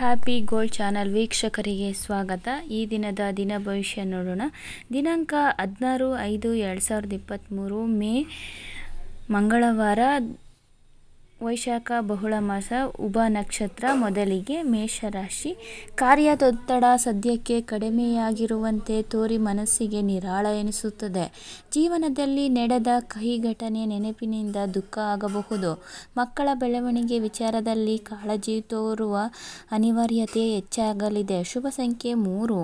Happy gold channel ವೀಕ್ಷಕರಿಗೆ ಸ್ವಾಗತ ಈ ದಿನದ ದಿನ ಭವಿಷ್ಯ ನೋಡೋಣ ದಿನಾಂಕ ಹದಿನಾರು ಐದು ಎರಡು ಸಾವಿರದ ಇಪ್ಪತ್ತ್ಮೂರು ಮೇ ಮಂಗಳವಾರ ವೈಶಾಖ ಬಹುಳ ಮಾಸ ಉಭ ನಕ್ಷತ್ರ ಮೊದಲಿಗೆ ಮೇಷರಾಶಿ ಕಾರ್ಯದೊತ್ತಡ ಸದ್ಯಕ್ಕೆ ಕಡಿಮೆಯಾಗಿರುವಂತೆ ತೋರಿ ಮನಸ್ಸಿಗೆ ನಿರಾಳ ಎನಿಸುತ್ತದೆ ಜೀವನದಲ್ಲಿ ನಡೆದ ಕಹಿ ಘಟನೆ ನೆನಪಿನಿಂದ ದುಃಖ ಆಗಬಹುದು ಮಕ್ಕಳ ಬೆಳವಣಿಗೆ ವಿಚಾರದಲ್ಲಿ ಕಾಳಜಿ ತೋರುವ ಅನಿವಾರ್ಯತೆ ಹೆಚ್ಚಾಗಲಿದೆ ಶುಭ ಸಂಖ್ಯೆ ಮೂರು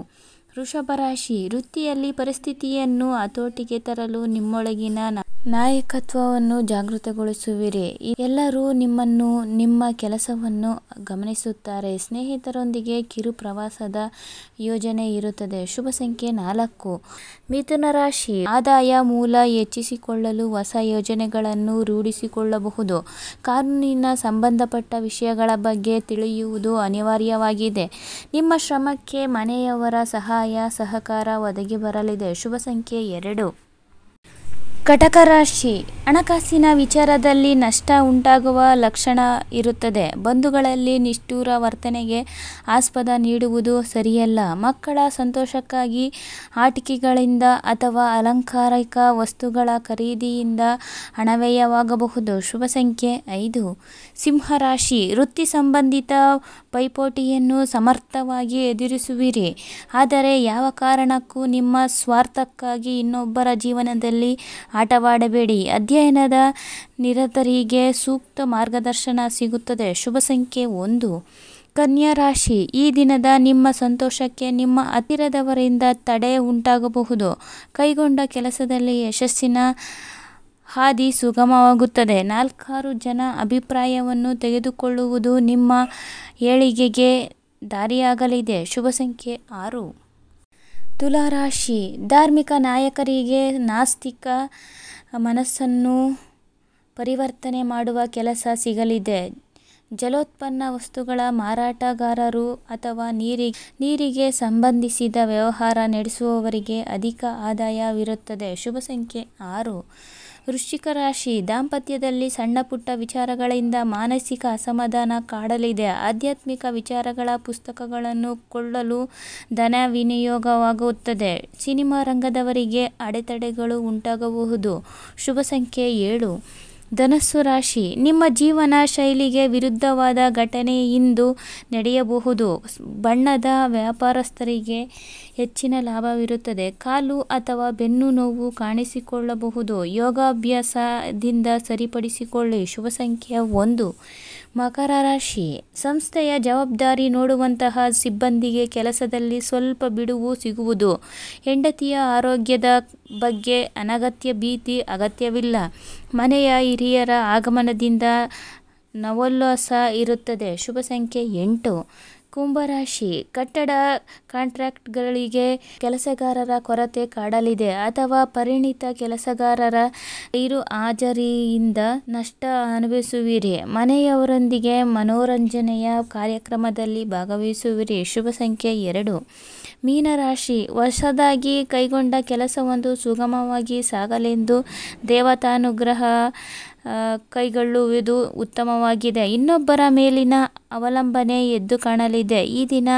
ವೃಷಭ ರಾಶಿ ವೃತ್ತಿಯಲ್ಲಿ ಪರಿಸ್ಥಿತಿಯನ್ನು ಹತೋಟಿಗೆ ತರಲು ನಿಮ್ಮೊಳಗಿನ ನಾಯಕತ್ವವನ್ನು ಜಾಗೃತಗೊಳಿಸುವಿರಿ. ಎಲ್ಲರೂ ನಿಮ್ಮನ್ನು ನಿಮ್ಮ ಕೆಲಸವನ್ನು ಗಮನಿಸುತ್ತಾರೆ. ಸ್ನೇಹಿತರೊಂದಿಗೆ ಕಿರು ಪ್ರವಾಸದ ಯೋಜನೆ ಇರುತ್ತದೆ. ಶುಭ ಸಂಖ್ಯೆ ನಾಲ್ಕು. ಮಿಥುನ ರಾಶಿ: ಆದಾಯ ಮೂಲ ಹೆಚ್ಚಿಸಿಕೊಳ್ಳಲು ಹೊಸ ಯೋಜನೆಗಳನ್ನು ರೂಢಿಸಿಕೊಳ್ಳಬಹುದು. ಕಾನೂನಿನ ಸಂಬಂಧಪಟ್ಟ ವಿಷಯಗಳ ಬಗ್ಗೆ ತಿಳಿಯುವುದು ಅನಿವಾರ್ಯವಾಗಿದೆ. ನಿಮ್ಮ ಶ್ರಮಕ್ಕೆ ಮನೆಯವರ ಸಹಾಯ, ಸಹಕಾರ ಒದಗಿ ಬರಲಿದೆ. ಶುಭ ಸಂಖ್ಯೆ ಎರಡು. కటక రాశి ಹಣಕಾಸಿನ ವಿಚಾರದಲ್ಲಿ ನಷ್ಟ ಉಂಟಾಗುವ ಲಕ್ಷಣ ಇರುತ್ತದೆ ಬಂಧುಗಳಲ್ಲಿ ನಿಷ್ಠೂರ ವರ್ತನೆಗೆ ಆಸ್ಪದ ನೀಡುವುದು ಸರಿಯಲ್ಲ ಮಕ್ಕಳ ಸಂತೋಷಕ್ಕಾಗಿ ಆಟಿಕೆಗಳಿಂದ ಅಥವಾ ಅಲಂಕಾರಿಕ ವಸ್ತುಗಳ ಖರೀದಿಯಿಂದ ಹಣವ್ಯಯವಾಗಬಹುದು ಶುಭ ಸಂಖ್ಯೆ ಐದು ಸಿಂಹರಾಶಿ ವೃತ್ತಿ ಸಂಬಂಧಿತ ಪೈಪೋಟಿಯನ್ನು ಸಮರ್ಥವಾಗಿ ಎದುರಿಸುವಿರಿ ಆದರೆ ಯಾವ ಕಾರಣಕ್ಕೂ ನಿಮ್ಮ ಸ್ವಾರ್ಥಕ್ಕಾಗಿ ಇನ್ನೊಬ್ಬರ ಜೀವನದಲ್ಲಿ ಆಟವಾಡಬೇಡಿ ಅಧ್ಯ ಅಧ್ಯಯನದ ನಿರತರಿಗೆ ಸೂಕ್ತ ಮಾರ್ಗದರ್ಶನ ಸಿಗುತ್ತದೆ ಶುಭ ಸಂಖ್ಯೆ ಒಂದು ಕನ್ಯಾ ರಾಶಿ ಈ ದಿನದ ನಿಮ್ಮ ಸಂತೋಷಕ್ಕೆ ನಿಮ್ಮ ಹತ್ತಿರದವರಿಂದ ತಡೆ ಉಂಟಾಗಬಹುದು ಕೈಗೊಂಡ ಕೆಲಸದಲ್ಲಿ ಯಶಸ್ಸಿನ ಹಾದಿ ಸುಗಮವಾಗುತ್ತದೆ ನಾಲ್ಕಾರು ಜನ ಅಭಿಪ್ರಾಯವನ್ನು ತೆಗೆದುಕೊಳ್ಳುವುದು ನಿಮ್ಮ ಏಳಿಗೆಗೆ ದಾರಿಯಾಗಲಿದೆ ಶುಭ ಸಂಖ್ಯೆ ಆರು ತುಲಾರಾಶಿ ಧಾರ್ಮಿಕ ನಾಯಕರಿಗೆ ನಾಸ್ತಿಕ ಮನಸ್ಸನ್ನು ಪರಿವರ್ತನೆ ಮಾಡುವ ಕೆಲಸ ಸಿಗಲಿದೆ ಜಲೋತ್ಪನ್ನ ವಸ್ತುಗಳ ಮಾರಾಟಗಾರರು ಅಥವಾ ನೀರಿ ನೀರಿಗೆ ಸಂಬಂಧಿಸಿದ ವ್ಯವಹಾರ ನಡೆಸುವವರಿಗೆ ಅಧಿಕ ಆದಾಯವಿರುತ್ತದೆ ಶುಭ ಸಂಖ್ಯೆ ಆರು ವೃಶ್ಚಿಕ ರಾಶಿ ದಾಂಪತ್ಯದಲ್ಲಿ ಸಣ್ಣ ಪುಟ್ಟ ವಿಚಾರಗಳಿಂದ ಮಾನಸಿಕ ಅಸಮಾಧಾನ ಕಾಡಲಿದೆ ಆಧ್ಯಾತ್ಮಿಕ ವಿಚಾರಗಳ ಪುಸ್ತಕಗಳನ್ನು ಕೊಳ್ಳಲು ಧನ ವಿನಿಯೋಗವಾಗುತ್ತದೆ ಸಿನಿಮಾ ರಂಗದವರಿಗೆ ಅಡೆತಡೆಗಳು ಉಂಟಾಗಬಹುದು ಶುಭ ಸಂಖ್ಯೆ ಏಳು ಧನಸ್ಸು ರಾಶಿ ನಿಮ್ಮ ಜೀವನ ಶೈಲಿಗೆ ವಿರುದ್ಧವಾದ ಘಟನೆ ಇಂದು ನಡೆಯಬಹುದು ಬಣ್ಣದ ವ್ಯಾಪಾರಸ್ಥರಿಗೆ ಹೆಚ್ಚಿನ ಲಾಭವಿರುತ್ತದೆ ಕಾಲು ಅಥವಾ ಬೆನ್ನು ನೋವು ಕಾಣಿಸಿಕೊಳ್ಳಬಹುದು ಯೋಗಾಭ್ಯಾಸದಿಂದ ಸರಿಪಡಿಸಿಕೊಳ್ಳಿ ಶುಭ ಸಂಖ್ಯೆ ಒಂದು ಮಕರ ರಾಶಿ ಸಂಸ್ಥೆಯ ಜವಾಬ್ದಾರಿ ನೋಡುವಂತಹ ಸಿಬ್ಬಂದಿಗೆ ಕೆಲಸದಲ್ಲಿ ಸ್ವಲ್ಪ ಬಿಡುವು ಸಿಗುವುದು ಹೆಂಡತಿಯ ಆರೋಗ್ಯದ ಬಗ್ಗೆ ಅನಗತ್ಯ ಭೀತಿ ಅಗತ್ಯವಿಲ್ಲ ಮನೆಯ ಹಿರಿಯರ ಆಗಮನದಿಂದ ನವೋಲ್ಲಾಸ ಇರುತ್ತದೆ ಶುಭ ಸಂಖ್ಯೆ ಎಂಟು ಕುಂಭರಾಶಿ ಕಟ್ಟಡ ಕಾಂಟ್ರಾಕ್ಟ್ಗಳಿಗೆ ಕೆಲಸಗಾರರ ಕೊರತೆ ಕಾಡಲಿದೆ ಅಥವಾ ಪರಿಣಿತ ಕೆಲಸಗಾರರ ಇರು ಹಾಜರಿಯಿಂದ ನಷ್ಟ ಅನುಭವಿಸುವಿರಿ ಮನೆಯವರೊಂದಿಗೆ ಮನೋರಂಜನೆಯ ಕಾರ್ಯಕ್ರಮದಲ್ಲಿ ಭಾಗವಹಿಸುವಿರಿ ಶುಭ ಸಂಖ್ಯೆ ಎರಡು ಮೀನರಾಶಿ ಹೊಸದಾಗಿ ಕೈಗೊಂಡ ಕೆಲಸವೊಂದು ಸುಗಮವಾಗಿ ಸಾಗಲೆಂದು ದೇವತಾನುಗ್ರಹ ಕೈಗೊಳ್ಳುವುದು ಉತ್ತಮವಾಗಿದೆ ಇನ್ನೊಬ್ಬರ ಮೇಲಿನ ಅವಲಂಬನೆ ಎದ್ದು ಕಾಣಲಿದೆ ಈ ದಿನ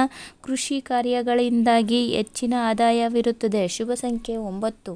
ಕೃಷಿ ಕಾರ್ಯಗಳಿಂದಾಗಿ ಹೆಚ್ಚಿನ ಆದಾಯವಿರುತ್ತದೆ ಶುಭ ಸಂಖ್ಯೆ ಒಂಬತ್ತು